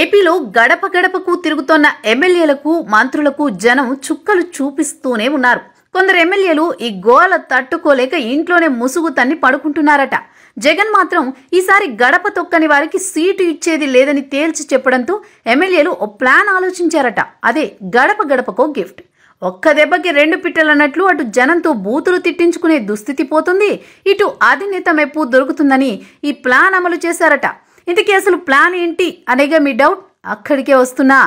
ఏపీలో గడప గడపకు తిరుగుతోన్న ఎమ్మెల్యేలకు మంత్రులకు జనం చుక్కలు చూపిస్తూనే ఉన్నారు కొందరు ఎమ్మెల్యేలు ఈ గోల తట్టుకోలేక ఇంట్లోనే ముసుగు తన్ని పడుకుంటున్నారట జగన్ మాత్రం ఈసారి గడప తొక్కని వారికి సీటు ఇచ్చేది లేదని తేల్చి చెప్పడంతో ఎమ్మెల్యేలు ఓ ప్లాన్ ఆలోచించారట అదే గడప గడపకో గిఫ్ట్ ఒక్క దెబ్బకి రెండు పిట్టలన్నట్లు అటు జనంతో బూతులు తిట్టించుకునే దుస్థితి పోతుంది ఇటు అధినేత మెప్పు దొరుకుతుందని ఈ ప్లాన్ అమలు చేశారట ఇంతకీ అసలు ప్లాన్ ఏంటి అనేగా మీ డౌట్ అక్కడికే వస్తున్నా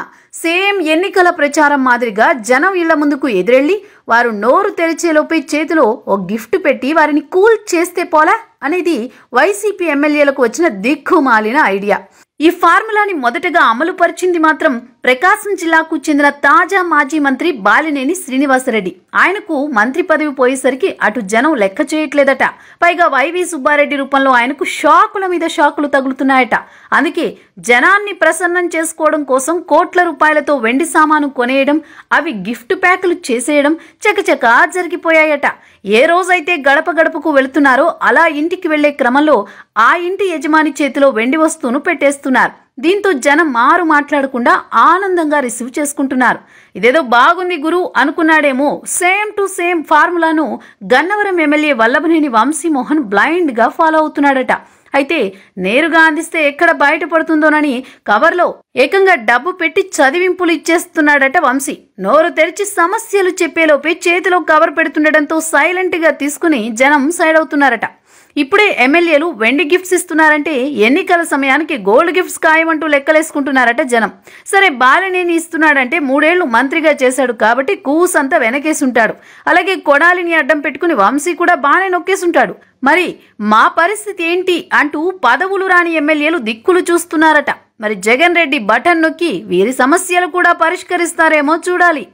సేమ్ ఎన్నికల ప్రచారం మాదిరిగా జనం ఇళ్ల ముందుకు ఎదురెళ్ళి వారు నోరు తెరిచేలోపే చేతిలో ఓ గిఫ్ట్ పెట్టి వారిని కూల్ చేస్తే పోలా అనేది వైసీపీ ఎమ్మెల్యేలకు వచ్చిన దిక్కుమాలిన ఐడియా ఈ ఫార్ములాని మొదటగా అమలుపరిచింది మాత్రం ప్రకాశం జిల్లాకు చెందిన తాజా మాజీ మంత్రి బాలినేని శ్రీనివాసరెడ్డి ఆయనకు మంత్రి పదవి పోయేసరికి అటు జనం లెక్క చేయట్లేదట పైగా వైవి సుబ్బారెడ్డి రూపంలో ఆయనకు షాకుల మీద షాకులు తగులుతున్నాయట అందుకే జనాన్ని ప్రసన్నం చేసుకోవడం కోసం కోట్ల రూపాయలతో వెండి సామాను కొనేయడం అవి గిఫ్ట్ ప్యాకులు చేసేయడం చకచకా జరిగిపోయాయట ఏ రోజైతే గడప గడపకు వెళుతున్నారో అలా ఇంటికి వెళ్లే క్రమంలో ఆ ఇంటి యజమాని చేతిలో వెండి వస్తువును పెట్టేస్తున్నారు దీంతో జనం మారు మాట్లాడకుండా ఆనందంగా రిసీవ్ చేసుకుంటున్నారు ఇదేదో బాగుంది గురు అనుకున్నాడేమో సేమ్ టు సేమ్ ఫార్ములాను గన్నవరం ఎమ్మెల్యే వల్లభనేని వంశీమోహన్ బ్లైండ్గా ఫాలో అవుతున్నాడట అయితే నేరుగా అందిస్తే ఎక్కడ బయటపడుతుందోనని కవర్లో ఏకంగా డబ్బు పెట్టి చదివింపులు ఇచ్చేస్తున్నాడట వంశీ నోరు తెరిచి సమస్యలు చెప్పేలోపే చేతిలో కవర్ పెడుతుండటంతో సైలెంట్గా తీసుకుని జనం సైడ్ అవుతున్నారట ఇప్పుడే ఎమ్మెల్యేలు వెండి గిఫ్ట్స్ ఇస్తున్నారంటే ఎన్నికల సమయానికి గోల్డ్ గిఫ్ట్స్ ఖాయమంటూ లెక్కలేసుకుంటున్నారట జనం సరే బాలినేని ఇస్తున్నాడంటే మూడేళ్లు మంత్రిగా చేశాడు కాబట్టి కూస్ అంతా వెనకేసుంటాడు అలాగే కొడాలిని అడ్డం పెట్టుకుని వంశీ కూడా బాగానే నొక్కేసుంటాడు మరి మా పరిస్థితి ఏంటి అంటూ పదవులు రాని ఎమ్మెల్యేలు దిక్కులు చూస్తున్నారట మరి జగన్ రెడ్డి బటన్ నొక్కి వీరి సమస్యలు కూడా పరిష్కరిస్తారేమో చూడాలి